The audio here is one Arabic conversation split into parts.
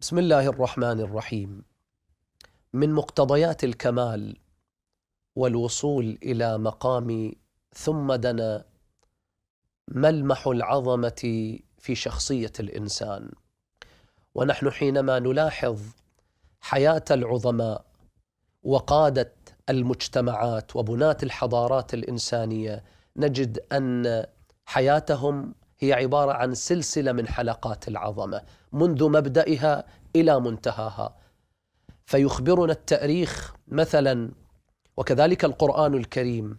بسم الله الرحمن الرحيم من مقتضيات الكمال والوصول الى مقام ثم دنا ملمح العظمه في شخصيه الانسان ونحن حينما نلاحظ حياه العظماء وقاده المجتمعات وبناه الحضارات الانسانيه نجد ان حياتهم هي عباره عن سلسله من حلقات العظمه منذ مبدئها الى منتهاها فيخبرنا التاريخ مثلا وكذلك القران الكريم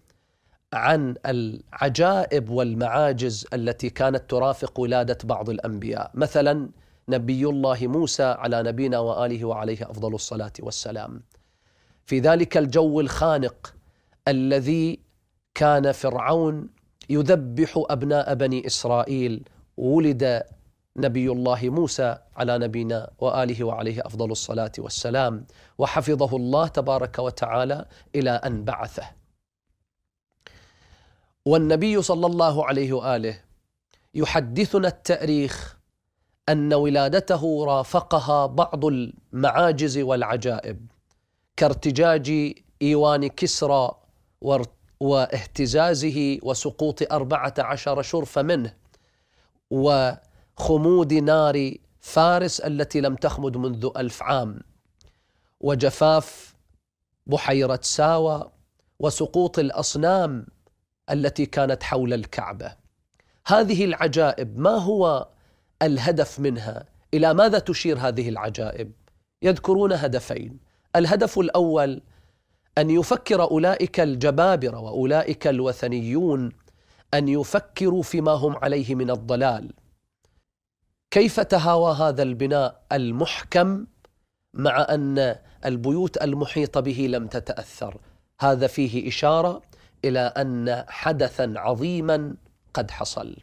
عن العجائب والمعاجز التي كانت ترافق ولاده بعض الانبياء مثلا نبي الله موسى على نبينا واله وعليه افضل الصلاه والسلام في ذلك الجو الخانق الذي كان فرعون يذبح أبناء بني إسرائيل ولد نبي الله موسى على نبينا واله وعليه افضل الصلاه والسلام وحفظه الله تبارك وتعالى الى ان بعثه. والنبي صلى الله عليه واله يحدثنا التاريخ ان ولادته رافقها بعض المعاجز والعجائب كارتجاج ايوان كسرى واهتزازه وسقوط أربعة عشر شرفة منه وخمود نار فارس التي لم تخمد منذ ألف عام وجفاف بحيرة ساوى وسقوط الأصنام التي كانت حول الكعبة هذه العجائب ما هو الهدف منها إلى ماذا تشير هذه العجائب يذكرون هدفين الهدف الأول أن يفكر أولئك الجبابرة وأولئك الوثنيون أن يفكروا فيما هم عليه من الضلال كيف تهاوى هذا البناء المحكم مع أن البيوت المحيطة به لم تتأثر هذا فيه إشارة إلى أن حدثا عظيما قد حصل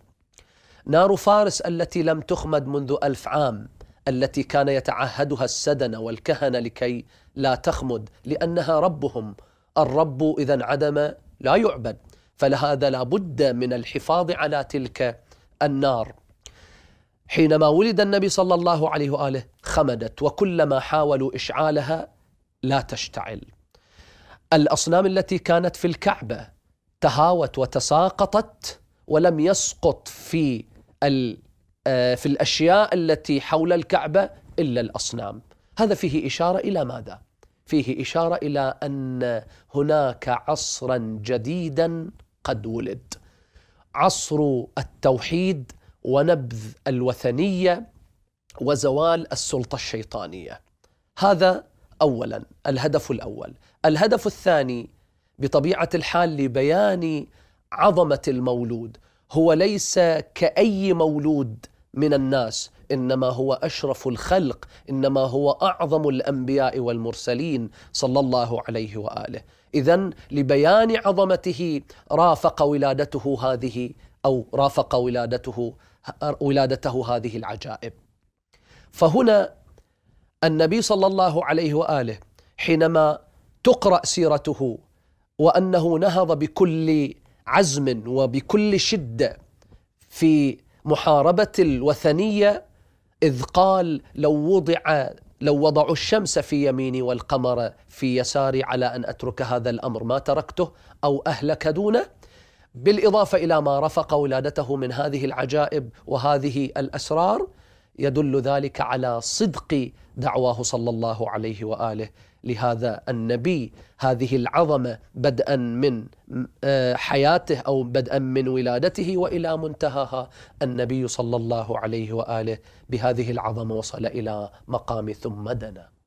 نار فارس التي لم تخمد منذ ألف عام التي كان يتعهدها السدن والكهنه لكي لا تخمد لانها ربهم الرب اذا انعدم لا يعبد فلهذا لابد من الحفاظ على تلك النار حينما ولد النبي صلى الله عليه واله خمدت وكلما حاولوا اشعالها لا تشتعل الاصنام التي كانت في الكعبه تهاوت وتساقطت ولم يسقط في ال آه، في الاشياء التي حول الكعبه الا الاصنام هذا فيه اشاره الى ماذا فيه اشاره الى ان هناك عصرا جديدا قد ولد عصر التوحيد ونبذ الوثنيه وزوال السلطه الشيطانيه هذا اولا الهدف الاول الهدف الثاني بطبيعه الحال لبيان عظمه المولود هو ليس كاي مولود من الناس انما هو اشرف الخلق انما هو اعظم الانبياء والمرسلين صلى الله عليه واله اذا لبيان عظمته رافق ولادته هذه او رافق ولادته ولادته هذه العجائب فهنا النبي صلى الله عليه واله حينما تقرا سيرته وانه نهض بكل عزم وبكل شده في محاربة الوثنية إذ قال لو وضع لو وضعوا الشمس في يميني والقمر في يساري على أن أترك هذا الأمر ما تركته أو أهلك دونه بالإضافة إلى ما رفق ولادته من هذه العجائب وهذه الأسرار يدل ذلك على صدق دعواه صلى الله عليه واله لهذا النبي هذه العظمه بدءا من آه، حياته او بدءا من ولادته والى منتهاها النبي صلى الله عليه واله بهذه العظمه وصل الى مقام ثم دنا